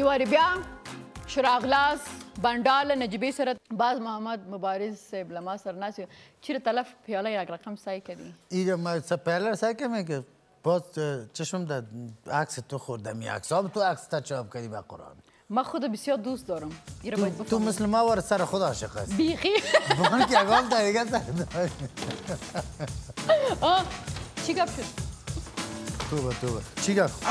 یو عربیا شراغلاس بنډال نجيبي سره باز محمد مبارز صاحب لما سرناس چیرې تلف پیاله یک رقم سعی کردی ایرا ما سپیلر سعی کردم که باز چشم در عکس تو خوردم یک عکس تو عکس تا چاپ کردی با قرآن من خود بسیار دوست دارم تو, تو مثل ما ور سر خود عاشق هست بیخی بخون که اگام تا دیگه سر داری چی گفت شد؟ توبه توبه چی گفت؟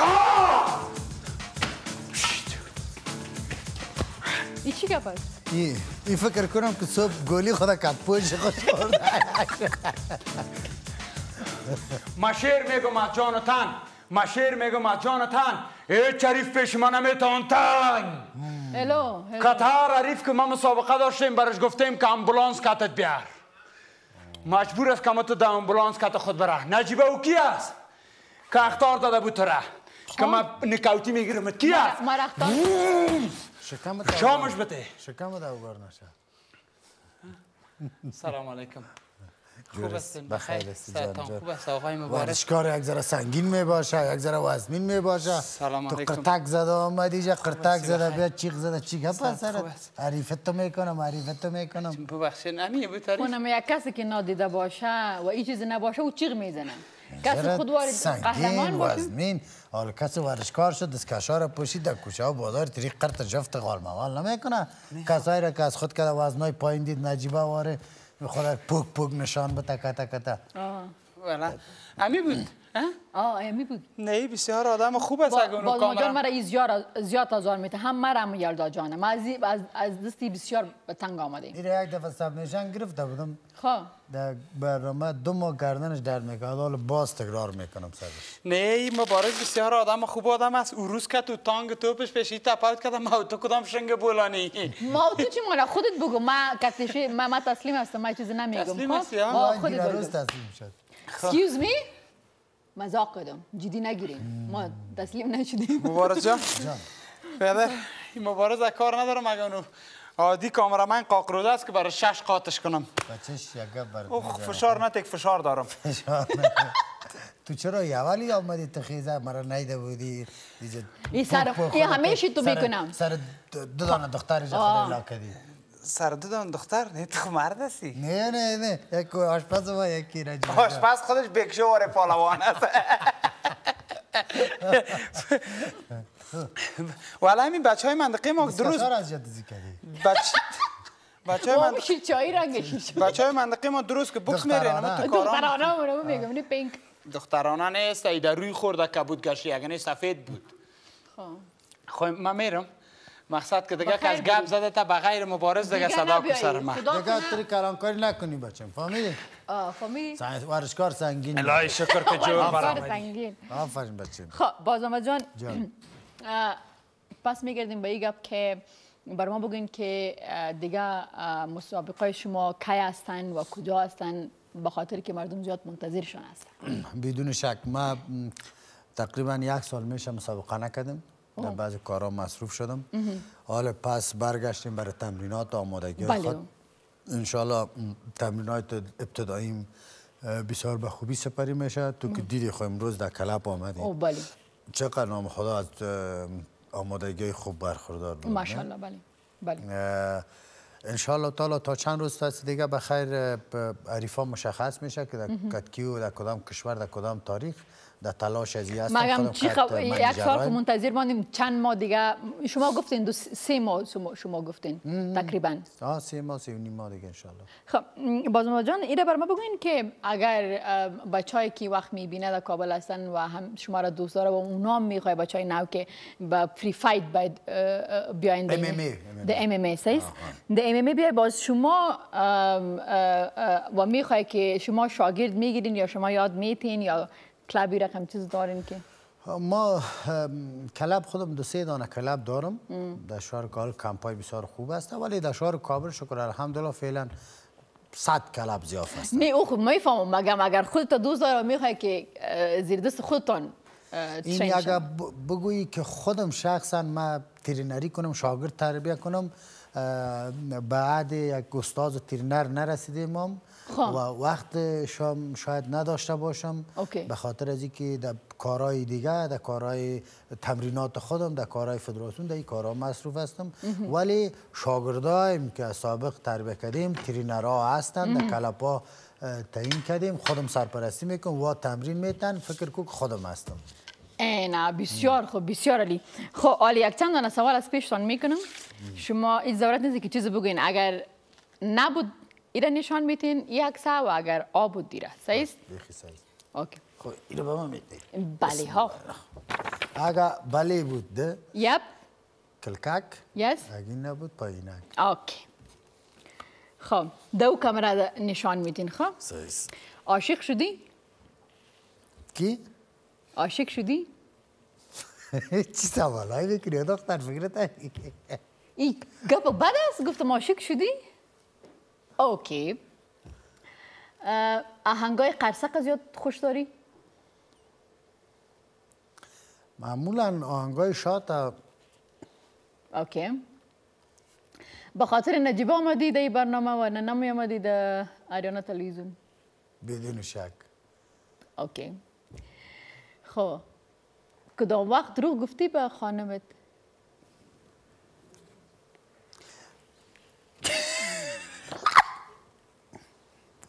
این چی گپ است این فکر کنم که صبح گلی خدا کپوش خوش خورده ما شیر میگم از جان تن ما میگم از جان تن ای چریف پیش ما نمیتون تن قطار عریف که ما مسابقه داشتیم برش گفتیم که امبولانس کتت بیار مجبور است که ما تو در امبولانس کت خود بره نجیبه او کی است که اختار داده بود تو Kama نکاوتی kautime i kërë e e me tja. Maraton. Shëmë është bëte. Shëmë të ugërnë është. سلام علیکم خوب است. بخیر ساعتان خوب است آقای مبارک ورزشکار یک ذره سنگین می باشه یک ذره وزمین می باشه سلام علیکم تو قرتک زده آمدی اینجا قرتک زده بیا چیخ زده چی گپ سرت عریفت تو میکنم عریفت تو میکنم ببخشین امیه بتاری اونم یک کسی که نادیده باشه و هیچ چیزی نباشه او چیغ میزنه کسی خود وارد قهرمان وزمین حالا آره، کس ورشکار شد دستکشا را پوشید در کوچه ها بازار طریق قرط جفت غالموال نمیکنه کسایی را که از خود از وزنای پایین دید نجیبه واره میخواد پوک پوک نشان بتا کتا کتا امی بود آه بود نه بسیار آدم خوب است اگر اون کامرا جان مرا زیاد زیاد آزار میته هم مرا هم یلدا جان ما از از دستی بسیار تنگ آمده این یک دفعه سب نشان گرفته بودم خواه خب. در برنامه دو ماه گردنش در میکنه حالا باز تکرار میکنم سرش نه ما مبارز بسیار آدم خوب آدم است او روز که تو تانگ توپش پیشی تپرد کردم ما تو کدام شنگ بولانی ما تو چی مولا خودت بگو ما کتش ما, ما تسلیم هستم ما چیزی نمیگم تسلیم ما خب؟ خودت تسلیم شد Excuse me مزاق کدم جدی نگیریم ما تسلیم نشدیم مبارز جان پدر این مبارز کار ندارم اگه اونو عادی کامرمن قاقروده است که برای شش قاتش کنم بچش یک اوه فشار تک فشار دارم تو چرا اولی آمدی تخیزه مرا نیده بودی این سر همیشه تو میکنم سر دو دانه دختر جا خود دان دختر نه تو مرد هستی نه نه نه یک آشپز و یکی رجل آشپز خودش بکشوار پالوان است ولی همین بچه های مندقی ما درست از جد کردی بچه بچه های مندقی چای رنگش بچه من منطقه ما درست که بوکس میرین تو کاران دخترانه رو میگم نه پینک دخترانه نیست در روی خورده که گشتی اگه نه سفید بود خب, خب، من میرم مقصد که دیگه از گپ زده تا بغیر مبارز دیگه صدا کو سر ما دیگه تری کاری نکنی بچم فهمیدی آه فهمیدی ورشکار سنگین الهی شکر که جور برامدی آفرین بچم خب بازم جان پس میگردیم به این گپ که بر ما بگین که دیگه مسابقه شما کی هستن و کجا هستن به خاطر که مردم زیاد منتظرشون هستن بدون شک ما تقریبا یک سال میشه مسابقه نکردم در خب. بعضی کارها مصروف شدم حالا پس برگشتیم برای تمرینات آمادگی بله. خود خب، انشالله تمرینات ابتداییم بسیار به خوبی سپری میشه تو که دیدی خو امروز در کلب آمدیم بله چقدر نام خدا از آمادگی خوب برخوردار بود ماشاءالله بله بله انشالله الله تا چند روز تا دیگه به خیر عریفا مشخص میشه که در کیو در کدام کشور در کدام تاریخ در تلاش از هستم مگم چی خب یک سال منتظر مانیم چند ماه دیگه شما گفتین دو سه ماه شما, شما گفتین تقریبا آه سه ماه سه نیم ماه دیگه انشالله خب بازم جان ایره بر ما بگوین که اگر بچای که وقت میبینه در کابل هستن و هم شما را دوست داره و اونا میخوای بچای نو که با فری فایت باید بیاین در ام ام ای ام باز شما و میخوای که شما شاگرد میگیرین یا شما یاد میتین یا کلبی رقم چیز دارین که ما کلب خودم دو سه دانه کلب دارم در شهر کابل کمپای بسیار خوب است ولی در شهر کابل شکر الحمدلله فعلا صد کلب زیاف است نه او خوب میفهمم مگم اگر خودت دوست داره میخوای که زیر دست خودتان این اگر بگویی که خودم شخصا ما ترینری کنم شاگرد تربیه کنم بعد یک استاد ترنر نرسیدیم هم خب. و وقت شام شاید نداشته باشم به خاطر از اینکه در کارهای دیگه در کارهای تمرینات خودم در کارهای فدراسیون در این کارها مصروف هستم ولی شاگردایم که سابق تربیه کردیم ترینرها هستند در کلپا تعیین کردیم خودم سرپرستی میکنم و تمرین میتن فکر کوک خودم هستم اینا بسیار خوب بسیار علی Ali. Xo, یک چند دانه سوال از پیشتان میکنم. شما از ضرورت نیست که چیزی بگین اگر نبود ایره نشان میتین یک سا و اگر آ بود دیره. صحیح است؟ اوکی. خب اینو به من میتین. بله ها. اگر بله بود ده. یپ. کلکک. یس. اگر نبود پایینک. اوکی. خب دو کمره نشان میتین خب؟ صحیح است. عاشق شدی؟ کی؟ عاشق شدی؟ چی سوال سوالایی بکنی دختر فکرت این گپ بد است گفتم عاشق شدی؟ اوکی آهنگای قرصق زیاد خوش داری؟ معمولا آهنگای شاد اوکی به خاطر نجیبه آمدی در این برنامه و نه نمی در آریانا تلویزیون بدون شک اوکی خب کدام وقت دروغ گفتی به خانمت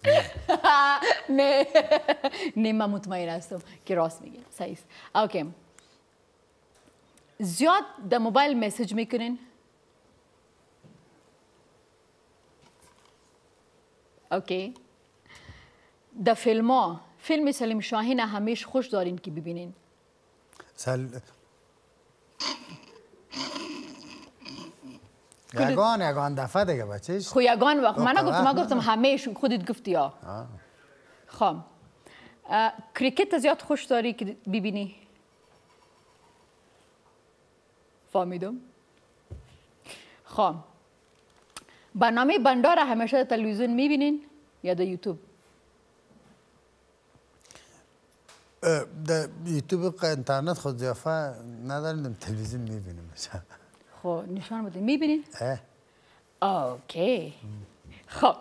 نه نه من مطمئن هستم که راست میگه صحیح اوکی زیاد در موبایل میسج میکنین اوکی د فیلم فیلم سلیم شاهین همیش خوش دارین که ببینین سل... یگان یگان دفعه دیگه بچیش خو خب یگان وقت خب من نگفتم من گفتم همیش خودت گفتی ها خام خب. کریکت زیاد خوش داری که ببینی فهمیدم خام برنامه بندار همیشه تلویزیون میبینین یا در یوتیوب در یوتیوب اینترنت خود زیافه نداریم تلویزیون میبینیم خب نشان بودیم میبینین؟ اوکی خب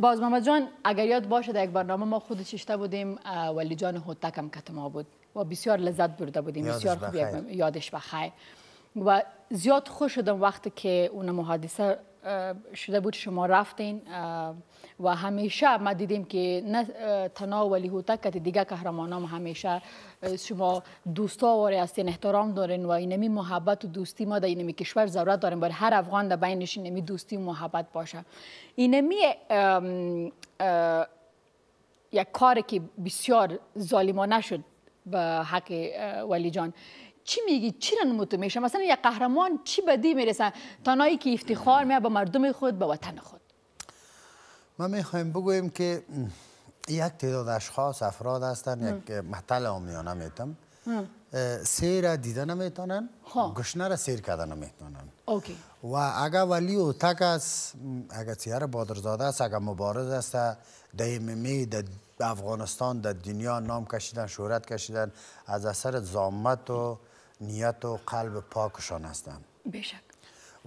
باز محمد جان اگر یاد باشه در یک برنامه ما خود چشته بودیم ولی جان هوتک هم کت ما بود و بسیار لذت برده بودیم بسیار خوب یادش بخیر و زیاد خوش شدم وقتی که اون محادثه شده بود شما رفتین و همیشه ما دیدیم که نه تنها ولی هوتک که دیگه هم همیشه شما دوستا واری هستین احترام دارین و اینمی محبت و دوستی ما در اینمی کشور ضرورت داریم برای هر افغان در بینش اینمی دوستی و محبت باشه اینمی یک کار که بسیار ظالمانه شد به حق ولی جان چی میگی چی را نموتو میشه مثلا یک قهرمان چی بدی میرسه تنهایی که افتخار میاد با مردم خود به وطن خود ما میخوایم بگویم که یک تعداد اشخاص افراد هستن یک محتل آمیانه میتم سیر را دیده نمیتونن گشنه را سیر کرده نمیتونن و اگر ولی اوتک است اگر سیار بادرزاده است اگر مبارز است در اممی در افغانستان در دنیا نام کشیدن شهرت کشیدن از اثر زامت و نیت و قلب پاکشان هستند بشک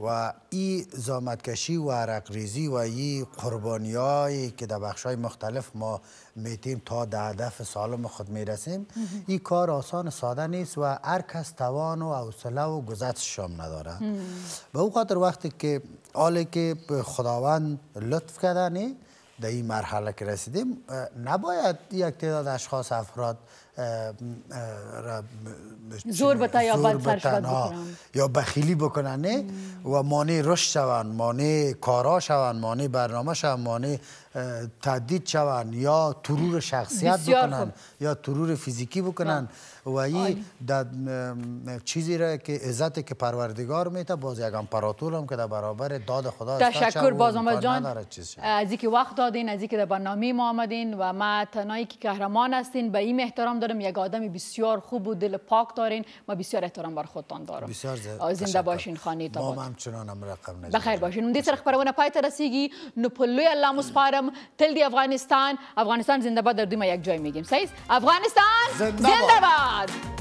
و این زامتکشی و عرق ریزی و این قربانیایی که در بخش های مختلف ما میتیم تا به هدف سالم خود میرسیم این کار آسان ساده نیست و هر کس توان و حوصله و گذت شام نداره به او خاطر وقتی که حالی که خداوند لطف کردنی در این مرحله که رسیدیم نباید یک تعداد اشخاص افراد زور بتا یا یا بخیلی بکنن و مانع رشد شوند مانع کارا شوند مانع برنامه شون مانع تهدید شوند یا ترور شخصیت بکنن یا ترور فیزیکی بکنن و و این چیزی را که عزت که پروردگار میتوند باز یک امپراتور هم که در برابر داد خدا تشکر باز آمد جان از اینکه وقت دادین از اینکه در برنامه ما آمدین و ما تنهایی که قهرمان هستین به این احترام دارم یک آدم بسیار خوب و دل پاک دارین ما بسیار احترام بر خودتان دارم بسیار زنده باشین خانه تا ما همچنان هم رقم نزید بخیر باشین دې سره خبرونه پای ته رسیږي نو په لوی الله مسپارم تل دی افغانستان افغانستان زنده باد در دوی ما یک جای میگیم صحیح افغانستان زنده باد